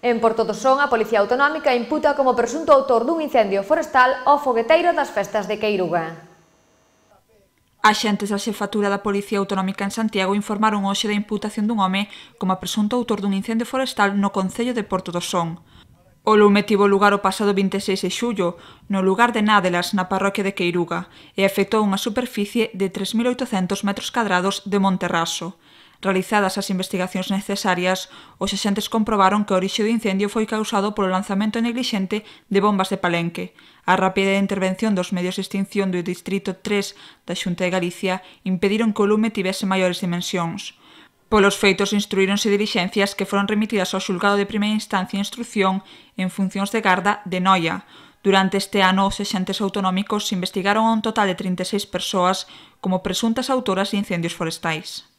En Porto do Son, a Policía Autonómica imputa como presunto autor dun incendio forestal ao fogueteiro das festas de Queiruga. Axentes da xefatura da Policía Autonómica en Santiago informaron hoxe da imputación dun home como presunto autor dun incendio forestal no Concello de Porto do Son. O lume tivo lugar o pasado 26 de xullo, no lugar de Nádelas, na parroquia de Queiruga, e afectou unha superficie de 3.800 metros cadrados de Monterraso. Realizadas as investigacións necesarias, os axentes comprobaron que o orixe do incendio foi causado polo lanzamento negligente de bombas de palenque. A rápida intervención dos medios de extinción do Distrito 3 da Xunta de Galicia impediron que o lume tivese maiores dimensións. Polos feitos instruíronse dilixencias que foron remitidas ao xulgado de primeira instancia e instrucción en funcións de garda de Noia. Durante este ano, os xentes autonómicos investigaron a un total de 36 persoas como presuntas autoras de incendios forestais.